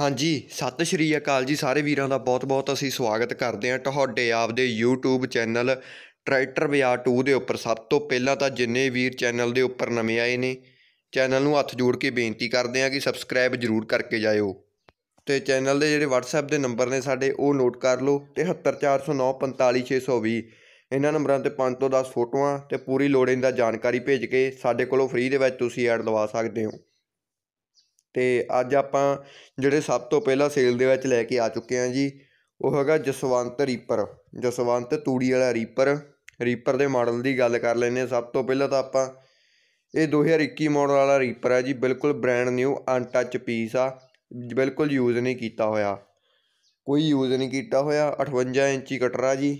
ਹਾਂਜੀ ਸਤਿ ਸ਼੍ਰੀ ਅਕਾਲ ਜੀ ਸਾਰੇ ਵੀਰਾਂ ਦਾ ਬਹੁਤ-ਬਹੁਤ ਅਸੀਂ ਸਵਾਗਤ ਕਰਦੇ ਹਾਂ ਤੁਹਾਡੇ ਆਪਦੇ YouTube ਚੈਨਲ ਟਰੈਕਟਰ ਬਾਜ਼ਾਰ 2 ਦੇ ਉੱਪਰ ਸਭ ਤੋਂ ਪਹਿਲਾਂ ਤਾਂ ਜਿੰਨੇ ਵੀਰ ਚੈਨਲ ਦੇ ਉੱਪਰ ਨਵੇਂ ਆਏ ਨੇ ਚੈਨਲ ਨੂੰ ਹੱਥ ਜੋੜ ਕੇ ਬੇਨਤੀ ਕਰਦੇ ਹਾਂ ਕਿ ਸਬਸਕ੍ਰਾਈਬ ਜ਼ਰੂਰ ਕਰਕੇ ਜਾਇਓ ਤੇ ਚੈਨਲ ਦੇ ਜਿਹੜੇ WhatsApp ਦੇ ਨੰਬਰ ਨੇ ਸਾਡੇ ਉਹ ਨੋਟ ਕਰ ਲਓ 7349455620 ਇਹਨਾਂ ਨੰਬਰਾਂ ਤੇ 5 ਤੋਂ 10 ਫੋਟੋਆਂ ਤੇ ਪੂਰੀ ਲੋੜਿੰਦਾ ਜਾਣਕਾਰੀ ਭੇਜ ਕੇ ਸਾਡੇ ਕੋਲੋਂ ਫ੍ਰੀ ਦੇ ਵਿੱਚ ਤੁਸੀਂ ਐਡ ਲਵਾ ਸਕਦੇ ਹੋ ਤੇ ਅੱਜ ਆਪਾਂ ਜਿਹੜੇ ਸਭ ਤੋਂ ਪਹਿਲਾਂ ਸੇਲ ਦੇ ਵਿੱਚ ਲੈ ਕੇ ਆ ਚੁੱਕੇ ਹਾਂ ਜੀ ਉਹ ਹੈਗਾ ਜਸਵੰਤ ਰੀਪਰ ਜਸਵੰਤ ਤੂੜੀ ਵਾਲਾ ਰੀਪਰ ਰੀਪਰ ਦੇ ਮਾਡਲ ਦੀ ਗੱਲ ਕਰ ਲੈਨੇ ਸਭ ਤੋਂ ਪਹਿਲਾਂ ਤਾਂ ਆਪਾਂ ਇਹ 2021 ਮਾਡਲ ਵਾਲਾ ਰੀਪਰ ਹੈ ਜੀ ਬਿਲਕੁਲ ਬ੍ਰੈਂਡ ਨਿਊ ਅਨਟੱਚ ਪੀਸ ਆ ਬਿਲਕੁਲ ਯੂਜ਼ ਨਹੀਂ ਕੀਤਾ ਹੋਇਆ ਕੋਈ ਯੂਜ਼ ਨਹੀਂ ਕੀਤਾ ਹੋਇਆ 58 ਇੰਚੀ ਕਟਰ ਆ ਜੀ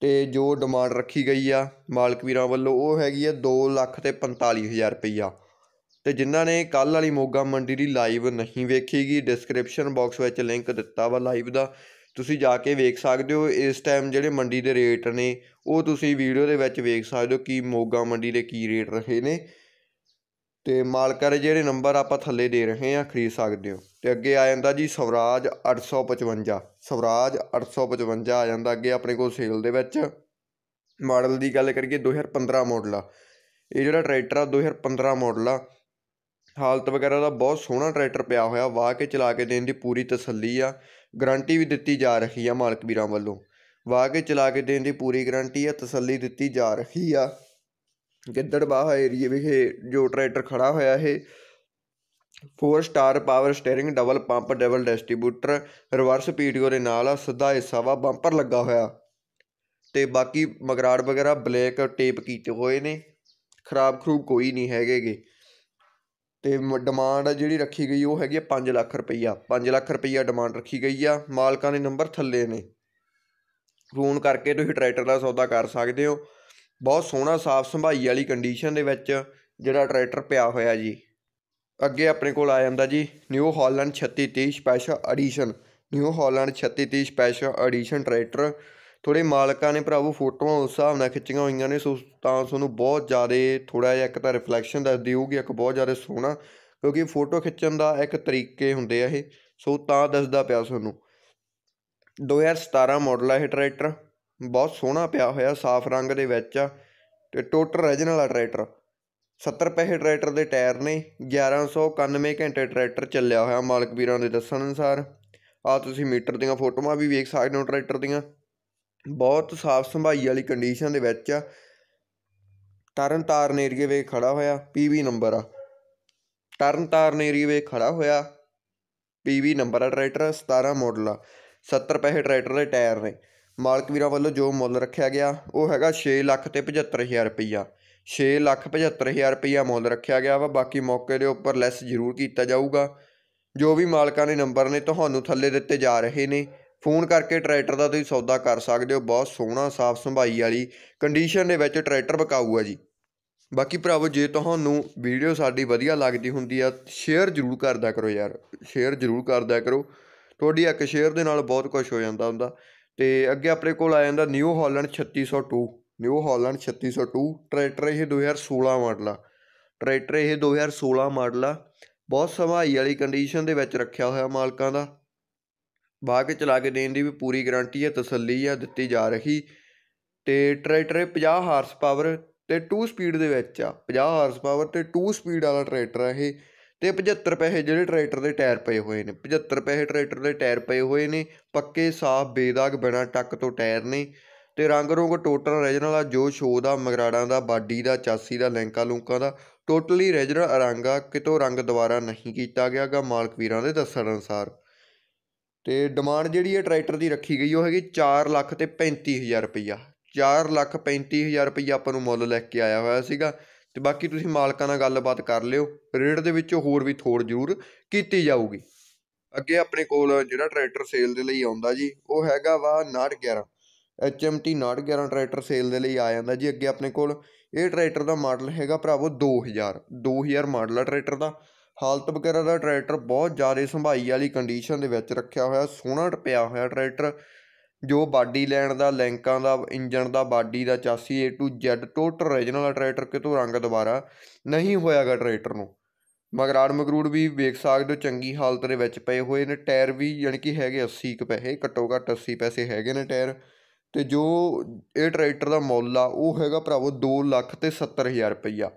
ਤੇ ਜੋ ਡਿਮਾਂਡ ਰੱਖੀ ਗਈ ਆ ਮਾਲਕ ਵੀਰਾਂ ਵੱਲੋਂ ਉਹ ਹੈਗੀ ਆ 2 ਲੱਖ ਤੇ 45000 ਰੁਪਈਆ ਤੇ ਜਿਨ੍ਹਾਂ ਨੇ ਕੱਲ ਵਾਲੀ ਮੋਗਾ ਮੰਡੀ ਦੀ ਲਾਈਵ ਨਹੀਂ ਵੇਖੀਗੀ ਡਿਸਕ੍ਰਿਪਸ਼ਨ ਬਾਕਸ ਵਿੱਚ ਲਿੰਕ ਦਿੱਤਾ ਵਾ ਲਾਈਵ ਦਾ ਤੁਸੀਂ ਜਾ ਕੇ ਵੇਖ ਸਕਦੇ ਹੋ ਇਸ ਟਾਈਮ ਜਿਹੜੇ ਮੰਡੀ ਦੇ ਰੇਟ ਨੇ ਉਹ ਤੁਸੀਂ ਵੀਡੀਓ ਦੇ ਵਿੱਚ ਵੇਖ ਸਕਦੇ ਹੋ ਕਿ ਮੋਗਾ ਮੰਡੀ ਦੇ ਕੀ ਰੇਟ ਰਹੇ ਨੇ ਤੇ ਮਾਲਕਾਂ ਦੇ ਜਿਹੜੇ ਨੰਬਰ ਆਪਾਂ ਥੱਲੇ ਦੇ ਰਹੇ ਆ ਖਰੀਦ ਸਕਦੇ ਹੋ ਤੇ ਅੱਗੇ ਆ ਜਾਂਦਾ ਜੀ ਸਵਰਾਜ 855 ਸਵਰਾਜ 855 ਆ ਜਾਂਦਾ ਅੱਗੇ ਆਪਣੇ ਕੋਲ ਸੇਲ ਦੇ ਵਿੱਚ ਮਾਡਲ ਦੀ ਗੱਲ ਕਰੀਏ 2015 ਮਾਡਲ ਆ ਇਹ ਜਿਹੜਾ ਟਰੈਕਟਰ ਆ 2015 ਮਾਡਲ ਆ ਹਾਲਤ ਵਗੈਰਾ ਦਾ ਬਹੁਤ ਸੋਹਣਾ ਟਰੈਕਟਰ ਪਿਆ ਹੋਇਆ ਵਾਹ ਕੇ ਚਲਾ ਕੇ ਦੇਣ ਦੀ ਪੂਰੀ ਤਸੱਲੀ ਆ ਗਾਰੰਟੀ ਵੀ ਦਿੱਤੀ ਜਾ ਰਹੀ ਆ ਮਾਲਕ ਵੀਰਾਂ ਵੱਲੋਂ ਵਾਹ ਕੇ ਚਲਾ ਕੇ ਦੇਣ ਦੀ ਪੂਰੀ ਗਾਰੰਟੀ ਆ ਤਸੱਲੀ ਦਿੱਤੀ ਜਾ ਰਹੀ ਆ ਗਿੱਦੜਬਾਹਾ ਏਰੀਏ ਵਿਖੇ ਜੋ ਟਰੈਕਟਰ ਖੜਾ ਹੋਇਆ ਇਹ 4 star power steering double pump double distributor reverse PTO ਦੇ ਨਾਲ ਆ ਸਿੱਧਾ ਹਿੱਸਾ ਵਾ ਬੰਪਰ ਲੱਗਾ ਹੋਇਆ ਤੇ ਬਾਕੀ ਮਗਰਾੜ ਵਗੈਰਾ ਬਲੈਕ ਟੇਪ ਕੀਤੇ ਹੋਏ ਨੇ ਖਰਾਬ ਖਰੂਬ ਕੋਈ ਨਹੀਂ ਹੈਗੇਗੇ ਤੇ ਡਿਮਾਂਡ ਆ ਜਿਹੜੀ ਰੱਖੀ ਗਈ ਉਹ ਹੈਗੀ ਆ 5 ਲੱਖ ਰੁਪਈਆ 5 ਲੱਖ ਰੁਪਈਆ ਡਿਮਾਂਡ ਰੱਖੀ ਗਈ ਆ ਮਾਲਕਾਂ ਦੇ ਨੰਬਰ ਥੱਲੇ ਨੇ ਫੋਨ ਕਰਕੇ ਤੁਸੀਂ ਟਰੈਕਟਰ ਦਾ ਸੌਦਾ ਕਰ ਸਕਦੇ ਹੋ ਬਹੁਤ ਸੋਹਣਾ ਸਾਫ ਸੰਭਾਈ ਵਾਲੀ ਕੰਡੀਸ਼ਨ ਦੇ ਵਿੱਚ ਜਿਹੜਾ ਟਰੈਕਟਰ ਪਿਆ ਹੋਇਆ ਜੀ ਅੱਗੇ ਆਪਣੇ ਕੋਲ ਆ ਜਾਂਦਾ ਜੀ New Holland 3630 special edition New Holland 3630 special edition tractor ਥੋੜੇ ਮਾਲਕਾਂ ਨੇ ਭਰਾਵੋ ਫੋਟੋਆਂ ਉਸ ਹਿਸਾਬ ਨਾਲ ਖਿੱਚੀਆਂ ਹੋਈਆਂ ਨੇ ਸੋ ਤਾਂ ਤੁਹਾਨੂੰ ਬਹੁਤ ਜ਼ਿਆਦਾ ਥੋੜਾ ਜਿਹਾ ਇੱਕ ਤਾਂ ਰਿਫਲੈਕਸ਼ਨ ਦੱਸਦੀ ਹੋਊਗੀ ਇੱਕ ਬਹੁਤ ਜ਼ਿਆਦਾ ਸੋਹਣਾ ਕਿਉਂਕਿ ਫੋਟੋ ਖਿੱਚਣ ਦਾ ਇੱਕ ਤਰੀਕੇ ਹੁੰਦੇ ਆ ਇਹ ਸੋ ਤਾਂ ਦੱਸਦਾ ਪਿਆ ਤੁਹਾਨੂੰ 2017 ਮਾਡਲ ਹੈ ਟਰੈਕਟਰ ਬਹੁਤ ਸੋਹਣਾ ਪਿਆ ਹੋਇਆ ਸਾਫ਼ ਰੰਗ ਦੇ ਵਿੱਚ ਆ ਤੇ ਟੋਟਲ ਰੀਜਨਲ ਆ ਟਰੈਕਟਰ 70 ਪੈਸੇ ਟਰੈਕਟਰ ਦੇ ਟਾਇਰ ਨੇ 1191 ਘੰਟੇ ਟਰੈਕਟਰ ਚੱਲਿਆ ਹੋਇਆ ਮਾਲਕ ਵੀਰਾਂ ਦੇ ਦੱਸਣ ਅਨੁਸਾਰ ਆ ਤੁਸੀਂ ਮੀਟਰ ਦੀਆਂ ਫੋਟੋਆਂ ਵੀ ਵੇਖ ਸਕਦੇ ਹੋ ਟਰੈਕਟਰ ਦੀਆਂ ਬਹੁਤ ਸਾਫ ਸੰਭਾਈ ਵਾਲੀ ਕੰਡੀਸ਼ਨ ਦੇ ਵਿੱਚ ਆ ਤਰਨ ਤਾਰਨ ਏਰੀਏ ਵੇ ਖੜਾ ਹੋਇਆ ਪੀਵੀ ਨੰਬਰ ਆ ਤਰਨ ਤਾਰਨ ਏਰੀਏ ਵੇ ਖੜਾ ਹੋਇਆ ਪੀਵੀ ਨੰਬਰ ਆ ਟਰੈਕਟਰ 17 ਮਾਡਲ ਆ 70 ਪੈਸੇ ਟਰੈਕਟਰ ਦੇ ਟਾਇਰ ਨੇ ਮਾਲਕ ਵੀਰਾਂ ਵੱਲੋਂ ਜੋ ਮੁੱਲ ਰੱਖਿਆ ਗਿਆ ਉਹ ਹੈਗਾ 6 ਲੱਖ ਤੇ 75000 ਰੁਪਇਆ 6 ਲੱਖ 75000 ਰੁਪਇਆ ਮੁੱਲ ਰੱਖਿਆ ਗਿਆ ਵਾ ਬਾਕੀ ਮੌਕੇ ਦੇ ਉੱਪਰ ਲੈਸ ਜ਼ਰੂਰ ਕੀਤਾ ਜਾਊਗਾ ਜੋ ਵੀ ਮਾਲਕਾਂ ਦੇ ਨੰਬਰ ਨੇ ਤੁਹਾਨੂੰ ਥੱਲੇ ਦਿੱਤੇ ਜਾ ਰਹੇ ਨੇ ਫੋਨ ਕਰਕੇ ਟਰੈਕਟਰ ਦਾ ਤੁਸੀਂ ਸੌਦਾ ਕਰ ਸਕਦੇ ਹੋ ਬਹੁਤ ਸੋਹਣਾ ਸਾਫ ਸੰਭਾਈ ਵਾਲੀ ਕੰਡੀਸ਼ਨ ਦੇ ਵਿੱਚ ਟਰੈਕਟਰ ਬਕਾਊ ਆ ਜੀ ਬਾਕੀ ਭਰਾਵੋ ਜੇ ਤੁਹਾਨੂੰ ਵੀਡੀਓ ਸਾਡੀ ਵਧੀਆ ਲੱਗਦੀ ਹੁੰਦੀ ਆ ਸ਼ੇਅਰ ਜ਼ਰੂਰ ਕਰਦਾ ਕਰੋ ਯਾਰ ਸ਼ੇਅਰ ਜ਼ਰੂਰ ਕਰਦਾ ਕਰੋ ਤੁਹਾਡੀ ਇੱਕ ਸ਼ੇਅਰ ਦੇ ਨਾਲ ਬਹੁਤ ਕੁਝ ਹੋ ਜਾਂਦਾ ਹੁੰਦਾ ਤੇ ਅੱਗੇ ਆਪਣੇ ਕੋਲ ਆ ਜਾਂਦਾ New Holland 3602 New Holland 3602 tractor ਇਹ 2016 ਮਾਡਲ ਆ ਟਰੈਕਟਰ ਇਹ 2016 ਮਾਡਲ ਆ ਬਹੁਤ ਸਮਾਈ ਵਾਲੀ ਕੰਡੀਸ਼ਨ ਦੇ ਵਿੱਚ ਰੱਖਿਆ ਹੋਇਆ ਮਾਲਕਾਂ ਦਾ ਵਾਹ ਚਲਾ ਕੇ ਦੇਣ ਦੀ ਵੀ ਪੂਰੀ ਗਰੰਟੀ ਹੈ ਤਸੱਲੀ ਆ ਦਿੱਤੀ ਜਾ ਰਹੀ ਤੇ ਟਰੈਕਟਰ 50 ਹਾਰਸ ਪਾਵਰ ਤੇ 2 ਸਪੀਡ ਦੇ ਵਿੱਚ ਆ 50 ਹਾਰਸ ਪਾਵਰ ਤੇ 2 ਸਪੀਡ ਵਾਲਾ ਟਰੈਕਟਰ ਆ ਇਹ ਤੇ 75 ਪੈਸੇ ਜਿਹੜੇ ਟਰੈਕਟਰ ਦੇ ਟਾਇਰ ਪਏ ਹੋਏ ਨੇ 75 ਪੈਸੇ ਟਰੈਕਟਰ ਦੇ ਟਾਇਰ ਪਏ ਹੋਏ ਨੇ ਪੱਕੇ ਸਾਫ਼ ਬੇਦਾਗ ਬਿਨਾ ਟੱਕ ਤੋਂ ਟਾਇਰ ਨੇ ਤੇ ਰੰਗ ਰੋਗ ਟੋਟਲ ਰੈਜਨਲ ਆ ਜੋ ਸ਼ੋ ਦਾ ਮਗਰਾੜਾਂ ਦਾ ਬਾਡੀ ਦਾ ਚਾਸੀ ਦਾ ਲੈਂਕਾ ਲੂੰਕਾਂ ਦਾ ਟੋਟਲੀ ਰੈਜਨਲ ਰੰਗ ਆ ਕਿਤੋਂ ਰੰਗ ਦੁਬਾਰਾ ਨਹੀਂ ਕੀਤਾ ਗਿਆਗਾ ਮਾਲਕ ਵੀਰਾਂ ਦੇ ਦੱਸਣ ਅਨੁਸਾਰ ਤੇ ਡਿਮਾਂਡ ਜਿਹੜੀ ਹੈ ਟਰੈਕਟਰ ਦੀ ਰੱਖੀ ਗਈ ਉਹ ਹੈਗੀ 4 ਲੱਖ ਤੇ 35000 ਰੁਪਇਆ 4 ਲੱਖ 35000 ਰੁਪਇਆ ਆਪਾਂ ਨੂੰ ਮੁੱਲ ਲੈ ਕੇ ਆਇਆ ਹੋਇਆ ਸੀਗਾ ਤੇ ਬਾਕੀ ਤੁਸੀਂ ਮਾਲਕਾਂ ਨਾਲ ਗੱਲਬਾਤ ਕਰ ਲਿਓ ਰੇਟ ਦੇ ਵਿੱਚ ਹੋਰ ਵੀ ਥੋੜ ਜ਼ਰੂਰ ਕੀਤੀ ਜਾਊਗੀ ਅੱਗੇ ਆਪਣੇ ਕੋਲ ਜਿਹੜਾ ਟਰੈਕਟਰ ਸੇਲ ਦੇ ਲਈ ਆਉਂਦਾ ਜੀ ਉਹ ਹੈਗਾ ਵਾ 911 HMT 911 ਟਰੈਕਟਰ ਸੇਲ ਦੇ ਲਈ ਆ ਜਾਂਦਾ ਜੀ ਅੱਗੇ ਆਪਣੇ ਕੋਲ ਇਹ ਟਰੈਕਟਰ ਦਾ ਮਾਡਲ ਹੈਗਾ ਭਰਾਵੋ 2000 2000 ਮਾਡਲ ਆ ਟਰੈਕਟਰ ਦਾ ਹਾਲਤ ਵਗੈਰਾ ਦਾ ਟਰੈਕਟਰ ਬਹੁਤ ਜ਼ਿਆਦਾ ਸੰਭਾਈ ਵਾਲੀ ਕੰਡੀਸ਼ਨ ਦੇ ਵਿੱਚ ਰੱਖਿਆ ਹੋਇਆ ਸੋਹਣਾ ਟਪਿਆ ਹੋਇਆ ਟਰੈਕਟਰ ਜੋ ਬਾਡੀ ਲੈਣ ਦਾ ਲੈਂਕਾਂ ਦਾ ਇੰਜਣ ਦਾ ਬਾਡੀ ਦਾ chassis A to Z total original tractor ਕਿਤੋਂ ਰੰਗ ਦੁਬਾਰਾ ਨਹੀਂ ਹੋਇਆਗਾ ਟਰੈਕਟਰ ਨੂੰ ਮਗਰਾੜ ਮਗਰੂੜ ਵੀ ਵੇਖ ਸਕਦੇ ਹੋ ਚੰਗੀ ਹਾਲਤ ਦੇ ਵਿੱਚ ਪਏ ਹੋਏ ਨੇ ਟਾਇਰ ਵੀ ਯਾਨੀ ਕਿ ਹੈਗੇ 80 ਕ ਪੈਸੇ ਘੱਟੋ ਘੱਟ 80 ਪੈਸੇ ਹੈਗੇ ਨੇ ਟਾਇਰ ਤੇ ਜੋ ਇਹ ਟਰੈਕਟਰ ਦਾ ਮੁੱਲ ਆ ਉਹ ਹੈਗਾ ਭਰਾਵੋ 2 ਲੱਖ ਤੇ 70000 ਰੁਪਈਆ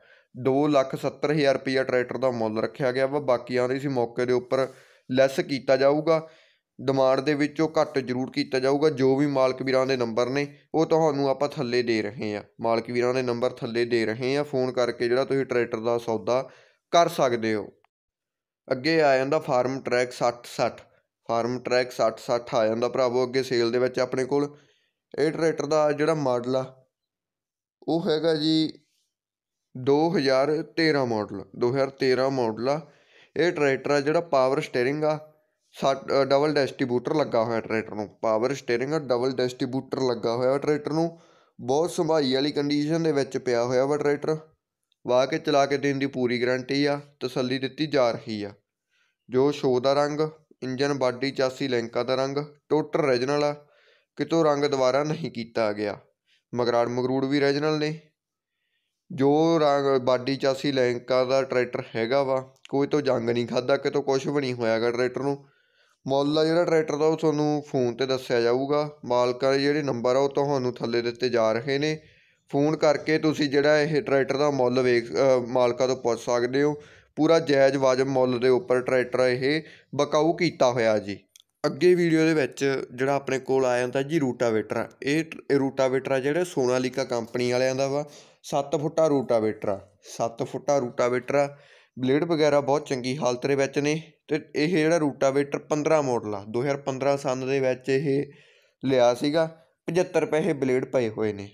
2,70,000 ਰੁਪਿਆ ਟਰੈਕਟਰ ਦਾ ਮੁੱਲ ਰੱਖਿਆ ਗਿਆ ਵਾ ਬਾਕੀ ਦੇ ਸੀ ਮੌਕੇ ਦੇ ਉੱਪਰ ਲੈਸ ਕੀਤਾ ਜਾਊਗਾ ਡਿਮਾਂਡ ਦੇ ਵਿੱਚੋਂ ਘੱਟ ਜ਼ਰੂਰ ਕੀਤਾ ਜਾਊਗਾ ਜੋ ਵੀ ਮਾਲਕ ਵੀਰਾਂ ਦੇ ਨੰਬਰ ਨੇ ਉਹ ਤੁਹਾਨੂੰ ਆਪਾਂ ਥੱਲੇ ਦੇ ਰਹੇ ਹਾਂ ਮਾਲਕ ਵੀਰਾਂ ਦੇ ਨੰਬਰ ਥੱਲੇ ਦੇ ਰਹੇ ਹਾਂ ਫੋਨ ਕਰਕੇ ਜਿਹੜਾ ਤੁਸੀਂ ਟਰੈਕਟਰ ਦਾ ਸੌਦਾ ਕਰ ਸਕਦੇ ਹੋ ਅੱਗੇ ਆ ਜਾਂਦਾ ਫਾਰਮ ਟਰੈਕ 6060 ਫਾਰਮ ਟਰੈਕ 6060 ਆ ਜਾਂਦਾ ਭਰਾਵੋ ਅੱਗੇ ਸੇਲ ਦੇ ਵਿੱਚ ਆਪਣੇ ਕੋਲ ਇਹ ਟਰੈਕਟਰ ਦਾ ਜਿਹੜਾ ਮਾਡਲ ਆ ਉਹ ਹੈਗਾ ਜੀ 2013 ਮਾਡਲ 2013 ਮਾਡਲ ਆ ਇਹ ਟਰੈਕਟਰ ਆ ਜਿਹੜਾ ਪਾਵਰ ਸਟੀering ਆ ਡਬਲ ਡਿਸਟ੍ਰਿਬਿਊਟਰ ਲੱਗਾ ਹੋਇਆ ਟਰੈਕਟਰ ਨੂੰ ਪਾਵਰ ਸਟੀering ਆ ਡਬਲ ਡਿਸਟ੍ਰਿਬਿਊਟਰ ਲੱਗਾ ਹੋਇਆ ਟਰੈਕਟਰ ਨੂੰ ਬਹੁਤ ਸੰਭਾਈ ਵਾਲੀ ਕੰਡੀਸ਼ਨ ਦੇ ਵਿੱਚ ਪਿਆ ਹੋਇਆ ਵਾ ਟਰੈਕਟਰ ਵਾਹ ਕੇ ਚਲਾ ਕੇ ਦੇਣ ਦੀ ਪੂਰੀ ਗਾਰੰਟੀ ਆ ਤਸੱਲੀ ਦਿੱਤੀ ਜਾ ਰਹੀ ਆ ਜੋ ਸ਼ੋ ਦਾ ਰੰਗ ਇੰਜਨ ਬਾਡੀ ਚਾਸੀ ਲੈਂਕਾ ਦਾ ਰੰਗ ਟੋਟਲ ਰੀਜਨਲ ਆ ਕਿਤੋਂ ਰੰਗ ਦੁਬਾਰਾ ਨਹੀਂ ਕੀਤਾ ਗਿਆ ਮਗਰਾੜ ਮਗਰੂੜ ਵੀ ਰੀਜਨਲ ਨੇ ਜੋ ਰੰਗ ਬਾਡੀ ਚਾਸੀ ਲੈਂਕਾ ਦਾ ਟਰੈਕਟਰ ਹੈਗਾ ਵਾ ਕੋਈ ਤੋਂ ਜੰਗ ਨਹੀਂ ਖਾਦਾ ਕਿਤੋਂ ਕੁਛ ਵੀ ਨਹੀਂ ਹੋਇਆ ਟਰੈਕਟਰ ਨੂੰ ਮੁੱਲ ਆ ਜਿਹੜਾ ਟਰੈਕਟਰ ਦਾ ਉਹ ਤੁਹਾਨੂੰ ਫੋਨ 'ਤੇ ਦੱਸਿਆ ਜਾਊਗਾ ਮਾਲਕਾਂ ਦੇ ਜਿਹੜੇ ਨੰਬਰ ਆ ਉਹ ਤੁਹਾਨੂੰ ਥੱਲੇ ਦਿੱਤੇ ਜਾ ਰਹੇ ਨੇ ਫੋਨ ਕਰਕੇ ਤੁਸੀਂ ਜਿਹੜਾ ਇਹ ਟਰੈਕਟਰ ਦਾ ਮੁੱਲ ਵੇਖ ਮਾਲਕਾਂ ਤੋਂ ਪੁੱਛ ਸਕਦੇ ਹੋ ਪੂਰਾ ਜਾਇਜ਼ ਵਾਜਬ ਮੁੱਲ ਦੇ ਉੱਪਰ ਟਰੈਕਟਰ ਇਹ ਬਕਾਊ ਕੀਤਾ ਹੋਇਆ ਜੀ ਅੱਗੇ ਵੀਡੀਓ ਦੇ ਵਿੱਚ ਜਿਹੜਾ ਆਪਣੇ ਕੋਲ ਆ ਜਾਂਦਾ ਜੀ ਰੂਟਾਵੇਟਰ ਇਹ ਰੂਟਾਵੇਟਰ ਜਿਹੜਾ ਸੋਨਾਲੀਕਾ ਕੰਪਨੀ ਵਾਲਿਆਂ ਦਾ ਵਾ 7 ਫੁੱਟਾ ਰੂਟਾਵੇਟਰ ਆ ਫੁੱਟਾ ਰੂਟਾਵੇਟਰ ਬਲੇਡ ਵਗੈਰਾ ਬਹੁਤ ਚੰਗੀ ਹਾਲਤ ਦੇ ਵਿੱਚ ਨੇ ਤੇ ਇਹ ਜਿਹੜਾ ਰੂਟਾਵੇਟਰ 15 ਮਾਡਲ ਆ 2015 ਸਾਲ ਦੇ ਵਿੱਚ ਇਹ ਲਿਆ ਸੀਗਾ 75 ਪੈਸੇ ਬਲੇਡ ਪਏ ਹੋਏ ਨੇ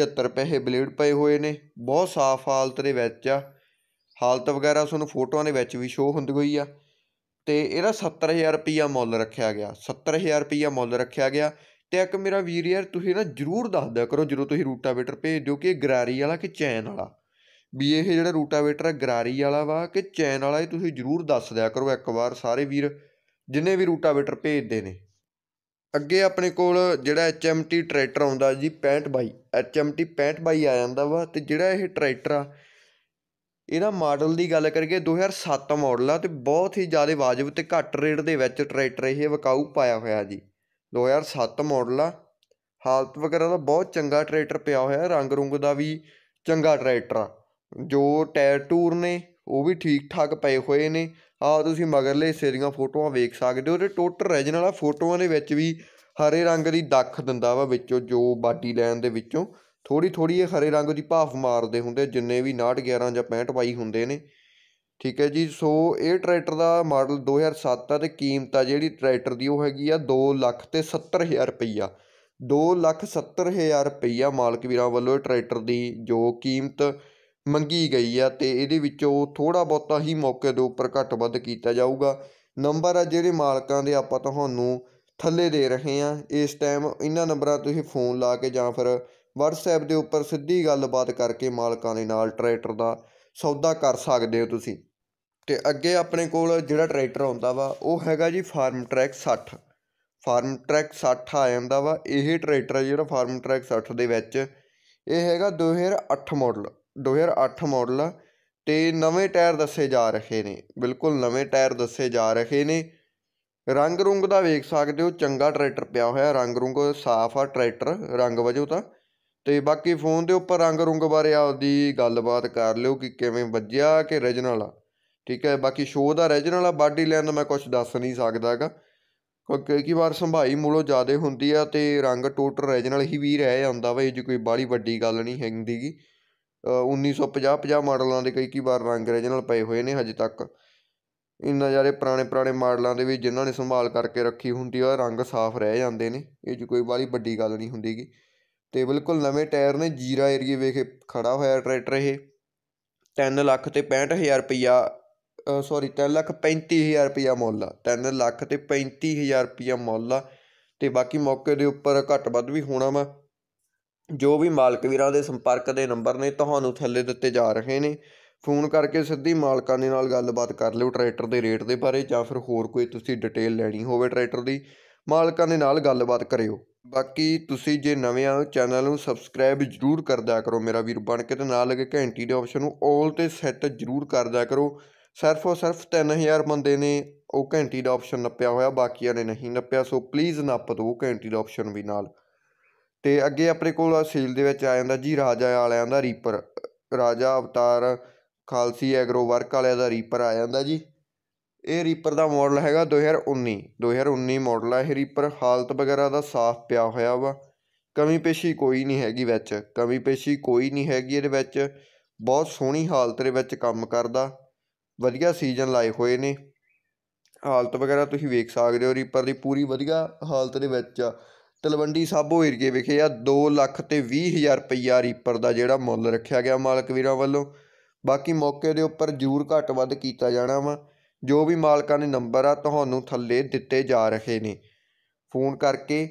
75 ਪੈਸੇ ਬਲੇਡ ਪਏ ਹੋਏ ਨੇ ਬਹੁਤ ਸਾਫ਼ ਹਾਲਤ ਦੇ ਵਿੱਚ ਆ ਹਾਲਤ ਵਗੈਰਾ ਤੁਹਾਨੂੰ ਫੋਟੋਆਂ ਦੇ ਵਿੱਚ ਵੀ ਸ਼ੋ ਹੁੰਦੀ ਹੋਈ ਆ ਤੇ ਇਹਦਾ 70000 ਰੁਪਿਆ ਮੁੱਲ ਰੱਖਿਆ ਗਿਆ 70000 ਰੁਪਿਆ ਮੁੱਲ ਰੱਖਿਆ ਗਿਆ ਤੇ ਇੱਕ ਮੇਰਾ ਵੀਰ ਯਾਰ ਤੁਸੀਂ ਨਾ ਜਰੂਰ ਦੱਸ ਦਿਆ ਕਰੋ ਜਦੋਂ ਤੁਸੀਂ ਰੂਟਾਵੇਟਰ ਭੇਜ ਦਿਓ ਕਿ ਗਰਾਰੀ ਵਾਲਾ ਕਿ ਚੈਨ ਵਾਲਾ ਵੀ ਇਹ ਜਿਹੜਾ ਰੂਟਾਵੇਟਰ ਹੈ ਗਰਾਰੀ ਵਾਲਾ ਵਾ ਕਿ ਚੈਨ ਵਾਲਾ ਇਹ ਤੁਸੀਂ ਜਰੂਰ ਦੱਸ ਦਿਆ ਕਰੋ ਇੱਕ ਵਾਰ ਸਾਰੇ ਵੀਰ ਜਿੰਨੇ ਵੀ ਰੂਟਾਵੇਟਰ ਭੇਜਦੇ ਨੇ ਅੱਗੇ ਆਪਣੇ ਕੋਲ ਜਿਹੜਾ HMT ਟਰੈਕਟਰ ਆਉਂਦਾ ਜੀ 65 ਬਾਈ HMT 65 ਬਾਈ ਆ ਜਾਂਦਾ ਵਾ ਤੇ ਜਿਹੜਾ ਇਹ ਟਰੈਕਟਰ ਆ ਇਹਦਾ ਮਾਡਲ ਦੀ ਗੱਲ ਕਰੀਏ 2007 ਮਾਡਲ ਆ ਤੇ ਬਹੁਤ ਹੀ ਜ਼ਿਆਦਾ ਵਾਜਬ ਤੇ ਘੱਟ ਰੇਟ ਦੇ ਵਿੱਚ ਟਰੈਕਟਰ ਇਹ ਵਿਕਾਊ ਪਾਇਆ ਹੋਇਆ ਜੀ 2007 ਮਾਡਲ ਆ ਹਾਲਤ ਵਗੈਰਾ ਦਾ ਬਹੁਤ ਚੰਗਾ ਟਰੈਕਟਰ ਪਿਆ ਹੋਇਆ ਰੰਗ ਰੁੰਗ ਦਾ ਵੀ ਚੰਗਾ ਟਰੈਕਟਰ ਆ ਜੋ ਟਾਇਰ ਟੂਰ ਨੇ ਉਹ ਵੀ ਠੀਕ ਠਾਕ ਪਏ ਹੋਏ ਨੇ ਆ ਤੁਸੀਂ ਮਗਰਲੇ ਹਿੱਸੇ ਦੀਆਂ ਫੋਟੋਆਂ ਵੇਖ ਸਕਦੇ ਹੋ ਤੇ ਟੋਟਲ ਰੀਜਨਲ ਆ ਫੋਟੋਆਂ ਦੇ ਵਿੱਚ ਵੀ ਹਰੇ ਰੰਗ ਦੀ ਦੱਖ ਦਿੰਦਾ ਵਾ ਵਿੱਚੋਂ ਜੋ ਬਾਡੀ ਲਾਈਨ ਦੇ ਵਿੱਚੋਂ ਥੋੜੀ ਥੋੜੀ ਇਹ ਹਰੇ ਰੰਗ ਦੀ ਭਾਫ ਮਾਰਦੇ ਹੁੰਦੇ ਜਿੰਨੇ ਵੀ 61 11 ਜਾਂ 65 ਬਾਈ ਹੁੰਦੇ ਨੇ ਠੀਕ ਹੈ ਜੀ ਸੋ ਇਹ ਟਰੈਕਟਰ ਦਾ ਮਾਡਲ 2007 ਆ ਤੇ ਕੀਮਤ ਆ ਜਿਹੜੀ ਟਰੈਕਟਰ ਦੀ ਉਹ ਹੈਗੀ ਆ 2 ਲੱਖ ਤੇ 70 ਹਜ਼ਾਰ ਰੁਪਈਆ 2 ਲੱਖ 70 ਹਜ਼ਾਰ ਰੁਪਈਆ ਮਾਲਕ ਵੀਰਾਂ ਵੱਲੋਂ ਇਹ ਟਰੈਕਟਰ ਦੀ ਜੋ ਕੀਮਤ ਮੰਗੀ ਗਈ ਆ ਤੇ ਇਹਦੇ ਵਿੱਚੋਂ ਥੋੜਾ ਬਹੁਤਾ ਹੀ ਮੌਕੇ ਦੇ ਉੱਪਰ ਘੱਟ ਵੱਧ ਕੀਤਾ ਜਾਊਗਾ ਨੰਬਰ ਆ ਜਿਹੜੇ ਮਾਲਕਾਂ ਦੇ ਆਪਾਂ ਤੁਹਾਨੂੰ ਥੱਲੇ ਦੇ ਰਹੇ ਹਾਂ ਇਸ ਟਾਈਮ ਇਹਨਾਂ ਨੰਬਰਾਂ ਤੁਸੀਂ ਫੋਨ ਲਾ ਕੇ ਜਾਂ ਫਿਰ WhatsApp ਦੇ ਉੱਪਰ ਸਿੱਧੀ ਗੱਲਬਾਤ ਕਰਕੇ ਮਾਲਕਾਂ ਦੇ ਨਾਲ ਟਰੈਕਟਰ ਦਾ ਸੌਦਾ ਕਰ ਸਕਦੇ ਹੋ ਤੁਸੀਂ ਤੇ ਅੱਗੇ ਆਪਣੇ ਕੋਲ ਜਿਹੜਾ ਟਰੈਕਟਰ ਆਉਂਦਾ ਵਾ ਉਹ ਹੈਗਾ ਜੀ ਫਾਰਮ ਟਰੈਕ 60 ਫਾਰਮ ਟਰੈਕ 60 ਆ ਜਾਂਦਾ ਵਾ ਇਹ ਟਰੈਕਟਰ ਜਿਹੜਾ ਫਾਰਮ ਟਰੈਕ 60 ਦੇ ਵਿੱਚ ਇਹ ਹੈਗਾ 2008 ਮਾਡਲ 2008 ਮਾਡਲ ਤੇ ਨਵੇਂ ਟਾਇਰ ਦੱਸੇ ਜਾ ਰਹੇ ਨੇ ਬਿਲਕੁਲ ਨਵੇਂ ਟਾਇਰ ਦੱਸੇ ਜਾ ਰਹੇ ਨੇ ਰੰਗ ਰੁੰਗ ਦਾ ਵੇਖ ਸਕਦੇ ਹੋ ਚੰਗਾ ਟਰੈਕਟਰ ਪਿਆ ਹੋਇਆ ਰੰਗ ਰੁੰਗ ਸਾਫ਼ ਆ ਟਰੈਕਟਰ ਰੰਗ ਵਜੋਂ ਤਾਂ ਤੇ ਬਾਕੀ ਫੋਨ ਦੇ ਉੱਪਰ ਰੰਗ ਰੁੰਗ ਬਾਰੇ ਆਪਦੀ ਗੱਲਬਾਤ ਕਰ ਲਿਓ ਕਿ ਕਿਵੇਂ ਵੱਜਿਆ ਕਿ ਰਿਜਨਲ ਆ ਠੀਕ ਹੈ ਬਾਕੀ ਸ਼ੋਅ ਦਾ ਰੀਜਨਲ ਵਾਲਾ ਬਾਡੀ ਲਾਈਨ ਦਾ ਮੈਂ ਕੁਝ ਦੱਸ ਨਹੀਂ ਸਕਦਾਗਾ ਕਿਉਂਕਿ ਕਈ ਵਾਰ ਸੰਭਾਈ ਮੂਲੋਂ ਜ਼ਿਆਦਾ ਹੁੰਦੀ ਆ ਤੇ ਰੰਗ ਟੋਟਲ ਰੀਜਨਲ ਹੀ ਵੀ ਰਹਿ ਜਾਂਦਾ ਵਾ ਇਹ ਜੀ ਕੋਈ ਬਾੜੀ ਵੱਡੀ ਗੱਲ ਨਹੀਂ ਹੈਗੀਗੀ 1950 50 ਮਾਡਲਾਂ ਦੇ ਕਈ ਕਈ ਵਾਰ ਰੰਗ ਰੀਜਨਲ ਪਏ ਹੋਏ ਨੇ ਹਜੇ ਤੱਕ ਇੰਨਾ ਜਾਰੇ ਪੁਰਾਣੇ ਪੁਰਾਣੇ ਮਾਡਲਾਂ ਦੇ ਵੀ ਜਿਨ੍ਹਾਂ ਨੇ ਸੰਭਾਲ ਕਰਕੇ ਰੱਖੀ ਹੁੰਦੀ ਆ ਰੰਗ ਸਾਫ਼ ਰਹਿ ਜਾਂਦੇ ਨੇ ਇਹ ਜੀ ਕੋਈ ਬਾੜੀ ਵੱਡੀ ਗੱਲ ਨਹੀਂ ਹੁੰਦੀਗੀ ਤੇ ਬਿਲਕੁਲ ਨਵੇਂ ਟਾਇਰ ਨੇ ਜੀਰਾ ਏਰੀਏ ਵੇਖੇ ਖੜਾ ਹੋਇਆ ਟਰੈਕਟਰ ਇਹ 3 ਲੱਖ ਤੇ 65000 ਰੁਪਇਆ ਸੌਰੀ 3 ਲੱਖ 35000 ਰੁਪਇਆ ਮੁੱਲ ਆ 3 ਲੱਖ ਤੇ 35000 ਰੁਪਿਆ ਮੁੱਲ ਆ ਤੇ ਬਾਕੀ ਮੌਕੇ ਦੇ ਉੱਪਰ ਘੱਟ ਵੱਧ ਵੀ ਹੋਣਾ ਵਾ ਜੋ ਵੀ ਮਾਲਕ ਵੀਰਾਂ ਦੇ ਸੰਪਰਕ ਦੇ ਨੰਬਰ ਨੇ ਤੁਹਾਨੂੰ ਥੱਲੇ ਦਿੱਤੇ ਜਾ ਰਹੇ ਨੇ ਫੋਨ ਕਰਕੇ ਸਿੱਧੀ ਮਾਲਕਾਂ ਦੇ ਨਾਲ ਗੱਲਬਾਤ ਕਰ ਲਿਓ ਟਰੈਕਟਰ ਦੇ ਰੇਟ ਦੇ ਬਾਰੇ ਜਾਂ ਫਿਰ ਹੋਰ ਕੋਈ ਤੁਸੀਂ ਡਿਟੇਲ ਲੈਣੀ ਹੋਵੇ ਟਰੈਕਟਰ ਦੀ ਮਾਲਕਾਂ ਦੇ ਨਾਲ ਗੱਲਬਾਤ ਕਰਿਓ ਬਾਕੀ ਤੁਸੀਂ ਜੇ ਨਵੇਂ ਆ ਚੈਨਲ ਨੂੰ ਸਬਸਕ੍ਰਾਈਬ ਜਰੂਰ ਕਰ ਦਿਆ ਕਰੋ ਮੇਰਾ ਵੀਰ ਬਣ ਕੇ ਤੇ ਨਾਲ ਲੱਗੇ ਘੰਟੀ ਦੇ ਆਪਸ਼ਨ ਨੂੰ 올 ਤੇ ਸੈੱਟ ਜਰੂਰ ਕਰ ਦਿਆ ਕਰੋ ਸਿਰਫੋ ਸਿਰਫ 3000 ਬੰਦੇ ਨੇ ਉਹ ਘੰਟੀ ਦਾ ਆਪਸ਼ਨ ਨੱਪਿਆ ਹੋਇਆ ਬਾਕੀਆਂ ਨੇ ਨਹੀਂ ਨੱਪਿਆ ਸੋ ਪਲੀਜ਼ ਨੱਪ ਦਿਓ ਘੰਟੀ ਦਾ ਆਪਸ਼ਨ ਵੀ ਨਾਲ ਤੇ ਅੱਗੇ ਆਪਣੇ ਕੋਲ ਸੇਲ ਦੇ ਵਿੱਚ ਆ ਜਾਂਦਾ ਜੀ ਰਾਜਾ ਵਾਲਿਆਂ ਦਾ ਰੀਪਰ ਰਾਜਾ ਅਵਤਾਰ ਖਾਲਸੀ ਐਗਰੋ ਵਰਕ ਵਾਲਿਆਂ ਦਾ ਰੀਪਰ ਆ ਜਾਂਦਾ ਜੀ ਇਹ ਰੀਪਰ ਦਾ ਮਾਡਲ ਹੈਗਾ 2019 2019 ਮਾਡਲ ਆ ਇਹ ਰੀਪਰ ਹਾਲਤ ਵਗੈਰਾ ਦਾ ਸਾਫ਼ ਪਿਆ ਹੋਇਆ ਵਾ ਕਮੀ ਪੇਸ਼ੀ ਕੋਈ ਨਹੀਂ ਹੈਗੀ ਵਿੱਚ ਕਮੀ ਪੇਸ਼ੀ ਕੋਈ ਨਹੀਂ ਹੈਗੀ ਇਹਦੇ ਵਿੱਚ ਬਹੁਤ ਸੋਹਣੀ ਹਾਲਤ ਦੇ ਵਿੱਚ ਕੰਮ ਕਰਦਾ ਵਧੀਆ ਸੀਜ਼ਨ ਲਾਏ ਹੋਏ ਨੇ ਹਾਲਤ ਵਗੈਰਾ ਤੁਸੀਂ ਵੇਖ ਸਕਦੇ ਹੋ ਰੀਪਰ ਦੀ ਪੂਰੀ ਵਧੀਆ ਹਾਲਤ ਦੇ ਵਿੱਚ ਆ ਤਲਵੰਡੀ ਸਾਬੋ ਏਰੀਏ ਵਿਖੇ ਆ 2 ਲੱਖ ਤੇ 20 ਹਜ਼ਾਰ ਰੁਪਈਆ ਰੀਪਰ ਦਾ ਜਿਹੜਾ ਮੁੱਲ ਰੱਖਿਆ ਗਿਆ ਮਾਲਕ ਵੀਰਾਂ ਵੱਲੋਂ ਬਾਕੀ ਮੌਕੇ ਦੇ ਉੱਪਰ ਜ਼ਰੂਰ ਘੱਟ ਵੱਧ ਕੀਤਾ ਜਾਣਾ ਵਾ ਜੋ ਵੀ ਮਾਲਕਾਂ ਦੇ ਨੰਬਰ ਆ ਤੁਹਾਨੂੰ ਥੱਲੇ ਦਿੱਤੇ ਜਾ ਰਹੇ ਨੇ ਫੋਨ ਕਰਕੇ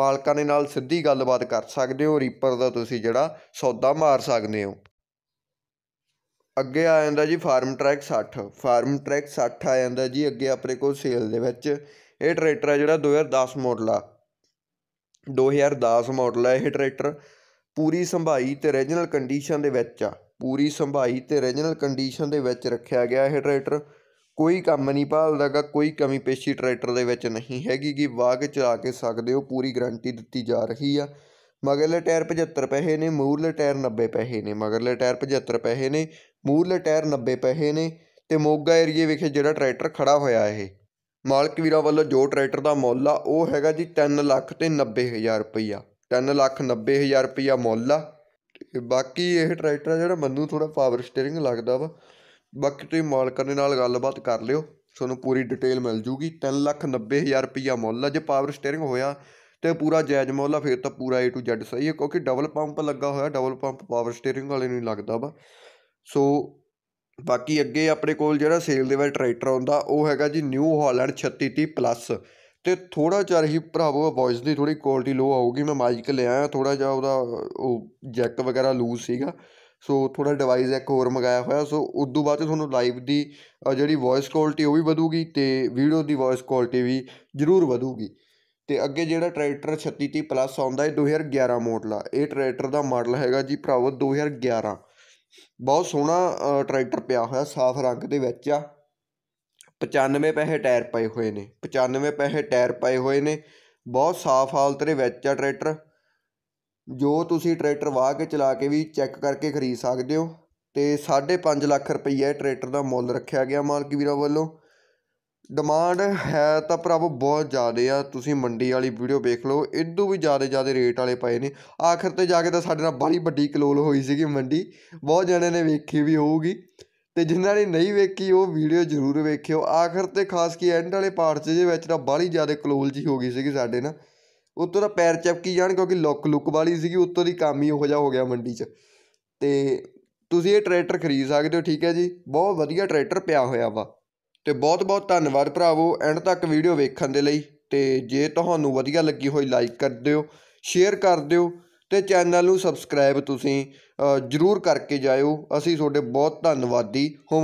ਮਾਲਕਾਂ ਦੇ ਨਾਲ ਸਿੱਧੀ ਗੱਲਬਾਤ ਕਰ ਸਕਦੇ ਹੋ ਰੀਪਰ ਦਾ ਤੁਸੀਂ ਜਿਹੜਾ ਸੌਦਾ ਮਾਰ ਸਕਦੇ ਹੋ ਅੱਗੇ ਆ ਜਾਂਦਾ ਜੀ ਫਾਰਮ ਟਰੈਕ 60 ਫਾਰਮ ਟਰੈਕ 60 ਆ ਜਾਂਦਾ ਜੀ ਅੱਗੇ ਆਪਣੇ ਕੋਲ ਸੇਲ ਦੇ ਵਿੱਚ ਇਹ ਟਰੈਕਟਰ ਆ ਜਿਹੜਾ 2010 ਮਾਡਲ ਆ 2010 ਮਾਡਲ ਆ ਇਹ ਟਰੈਕਟਰ ਪੂਰੀ ਸੰਭਾਈ ਤੇ ਰੀਜਨਲ ਕੰਡੀਸ਼ਨ ਦੇ ਵਿੱਚ ਆ ਪੂਰੀ ਸੰਭਾਈ ਤੇ ਰੀਜਨਲ ਕੰਡੀਸ਼ਨ ਦੇ ਵਿੱਚ ਰੱਖਿਆ ਗਿਆ ਇਹ ਟਰੈਕਟਰ ਕੋਈ ਕੰਮ ਨਹੀਂ ਭਾਲਦਾਗਾ ਕੋਈ ਕਮੀ ਪੇਸ਼ੀ ਟਰੈਕਟਰ ਦੇ ਵਿੱਚ ਨਹੀਂ ਹੈਗੀ ਕਿ ਵਾਗ ਚਲਾ ਕੇ ਸਕਦੇ ਹੋ ਪੂਰੀ ਗਾਰੰਟੀ ਦਿੱਤੀ ਜਾ ਰਹੀ ਆ ਮਗਰਲੇ ਟਾਇਰ 75 ਪੈਸੇ ਨੇ ਮੂਰਲੇ ਟਾਇਰ 90 ਪੈਸੇ ਨੇ ਮਗਰਲੇ ਟਾਇਰ 75 ਪੈਸੇ ਨੇ ਮੂਹਰਲੇ ਟਾਇਰ 90 ਪੈਸੇ ਨੇ ਤੇ ਮੋਗਾ ਏਰੀਏ ਵਿਖੇ ਜਿਹੜਾ ਟਰੈਕਟਰ ਖੜਾ ਹੋਇਆ ਇਹ ਮਾਲਕ ਵੀਰਾਂ ਵੱਲੋਂ ਜੋ ਟਰੈਕਟਰ ਦਾ ਮੁੱਲ ਆ ਉਹ ਹੈਗਾ ਜੀ 3 ਲੱਖ ਤੇ 90 ਹਜ਼ਾਰ ਰੁਪਈਆ 3 ਲੱਖ 90 ਹਜ਼ਾਰ ਰੁਪਈਆ ਮੁੱਲ ਆ ਬਾਕੀ ਇਹ ਟਰੈਕਟਰ ਜਿਹੜਾ ਮੰਨੂ ਥੋੜਾ ਪਾਵਰ ਸਟੀering ਲੱਗਦਾ ਵਾ ਬਾਕੀ ਤੁਸੀਂ ਮਾਲਕਾਂ ਦੇ ਨਾਲ ਗੱਲਬਾਤ ਕਰ ਲਿਓ ਤੁਹਾਨੂੰ ਪੂਰੀ ਡਿਟੇਲ ਮਿਲ ਜੂਗੀ 3 ਲੱਖ 90 ਹਜ਼ਾਰ ਰੁਪਈਆ ਮੁੱਲ ਆ ਜੇ ਪਾਵਰ ਸਟੀering ਹੋਇਆ ਤੇ ਪੂਰਾ ਜਾਇਜ਼ ਮੁੱਲ ਆ ਫਿਰ ਤਾਂ ਪੂਰਾ A to Z ਸਹੀ ਹੈ ਕਿਉਂਕਿ ਡਬਲ ਪੰਪ ਲੱਗਾ ਹੋਇਆ ਡਬਲ ਪੰਪ ਪਾਵਰ ਸਟੀering ਵਾਲੇ ਨੂੰ ਲੱਗਦਾ ਵਾ ਸੋ ਬਾਕੀ ਅੱਗੇ ਆਪਣੇ ਕੋਲ ਜਿਹੜਾ ਸੇਲ ਦੇ ਵਿੱਚ ਟਰੈਕਟਰ ਆਉਂਦਾ ਉਹ ਹੈਗਾ ਜੀ ਨਿਊ ਹਾਲੈਂਡ 3630 ਪਲੱਸ ਤੇ ਥੋੜਾ ਜਿਹਾ ਹੀ ਭਰਾਵੋ ਵੌਇਸ ਦੀ ਥੋੜੀ ਕੁਆਲਿਟੀ ਲੋ ਆਊਗੀ ਮੈਂ ਮਾਈਕ ਲਿਆ ਥੋੜਾ ਜਿਹਾ ਉਹਦਾ ਉਹ ਜੈਕ ਵਗੈਰਾ ਲੂਜ਼ ਸੀਗਾ ਸੋ ਥੋੜਾ ਡਿਵਾਈਸ ਇੱਕ ਹੋਰ ਮੰਗਾਇਆ ਹੋਇਆ ਸੋ ਉਸ ਤੋਂ ਬਾਅਦ ਤੁਹਾਨੂੰ ਲਾਈਵ ਦੀ ਜਿਹੜੀ ਵੌਇਸ ਕੁਆਲਿਟੀ ਉਹ ਵੀ ਵਧੂਗੀ ਤੇ ਵੀਡੀਓ ਦੀ ਵੌਇਸ ਕੁਆਲਿਟੀ ਵੀ ਜ਼ਰੂਰ ਵਧੂਗੀ ਤੇ ਅੱਗੇ ਜਿਹੜਾ ਟਰੈਕਟਰ 3630 ਪਲੱਸ ਆਉਂਦਾ ਹੈ 2011 ਮਾਡਲ ਆ ਇਹ ਟਰੈਕਟਰ ਦਾ ਮਾਡਲ ਹੈਗਾ ਜੀ ਭਰਾਵੋ 2011 ਬਹੁਤ ਸੋਹਣਾ ਟਰੈਕਟਰ ਪਿਆ ਹੋਇਆ ਸਾਫ ਰੰਗ ਦੇ ਵਿੱਚ ਆ 95 ਪੈਸੇ ਟਾਇਰ ਪਏ ਹੋਏ ਨੇ 95 ਪੈਸੇ ਟਾਇਰ ਪਏ ਹੋਏ ਨੇ ਬਹੁਤ ਸਾਫ ਹਾਲਤ ਦੇ ਵਿੱਚ ਆ ਟਰੈਕਟਰ ਜੋ ਤੁਸੀਂ ਟਰੈਕਟਰ ਵਾਹ ਕੇ ਚਲਾ ਕੇ ਵੀ ਚੈੱਕ ਕਰਕੇ ਖਰੀਦ ਸਕਦੇ ਹੋ ਤੇ 5.5 ਲੱਖ ਰੁਪਈਆ ਇਹ ਟਰੈਕਟਰ ਦਾ ਮੁੱਲ ਰੱਖਿਆ ਗਿਆ ਮਾਲਕ ਵੀਰਾਂ ਵੱਲੋਂ ਡਿਮਾਂਡ ਹੈ ਤਾਂ ਭਰਾਵੋ ਬਹੁਤ ਜ਼ਿਆਦੇ ਆ ਤੁਸੀਂ ਮੰਡੀ ਵਾਲੀ ਵੀਡੀਓ ਵੇਖ ਲਓ ਇਦੋਂ ਵੀ ਜ਼ਿਆਦੇ ਜ਼ਿਆਦੇ ਰੇਟ ਵਾਲੇ ਪਏ ਨੇ ਆਖਰ ਤੇ ਜਾ ਕੇ ਤਾਂ ਸਾਡੇ ਨਾਲ ਬੜੀ ਵੱਡੀ ਕਲੋਲ ਹੋਈ ਸੀਗੀ ਮੰਡੀ ਬਹੁਤ ਜਣੇ ਨੇ ਵੇਖੀ ਵੀ ਹੋਊਗੀ ਤੇ ਜਿਨ੍ਹਾਂ ਨੇ ਨਹੀਂ ਵੇਖੀ ਉਹ ਵੀਡੀਓ ਜ਼ਰੂਰ ਵੇਖਿਓ ਆਖਰ ਤੇ ਖਾਸ ਕੀ ਐਂਡ ਵਾਲੇ ਪਾਰਟ 'ਚ ਦੇ ਵਿੱਚ ਤਾਂ ਬੜੀ ਜ਼ਿਆਦਾ ਕਲੋਲ ਜੀ ਹੋ ਗਈ ਸੀਗੀ ਸਾਡੇ ਨਾਲ ਉੱਤੋਂ ਦਾ ਪੈਰ ਚਪਕੀ ਜਾਣ ਕਿਉਂਕਿ ਲੁੱਕ ਲੁੱਕ ਵਾਲੀ ਸੀਗੀ ਉੱਤੋਂ ਦੀ ਕੰਮ ਹੀ ਉਹ ਜਾ ਹੋ ਗਿਆ ਮੰਡੀ 'ਚ ਤੇ ਤੁਸੀਂ ਇਹ ਟਰੈਕਟਰ ਖਰੀਦ ਸਕਦੇ ਹੋ ਠੀਕ ਹੈ ਜੀ ਬਹੁਤ ਵਧੀਆ ਟਰੈਕਟਰ ਪਿਆ ਹੋਇਆ ਵਾ ਤੇ ਬਹੁਤ ਬਹੁਤ ਧੰਨਵਾਦ ਭਰਾਵੋ ਐਂਡ ਤੱਕ ਵੀਡੀਓ ਵੇਖਣ ਦੇ ਲਈ ਤੇ ਜੇ ਤੁਹਾਨੂੰ ਵਧੀਆ ਲੱਗੀ ਹੋਈ ਲਾਈਕ ਕਰ ਦਿਓ ਸ਼ੇਅਰ ਕਰ ਦਿਓ ਤੇ ਚੈਨਲ ਨੂੰ ਸਬਸਕ੍ਰਾਈਬ ਤੁਸੀਂ ਜ਼ਰੂਰ ਕਰਕੇ ਜਾਇਓ ਅਸੀਂ ਤੁਹਾਡੇ ਬਹੁਤ ਧੰਨਵਾਦੀ ਹੋਵਾਂ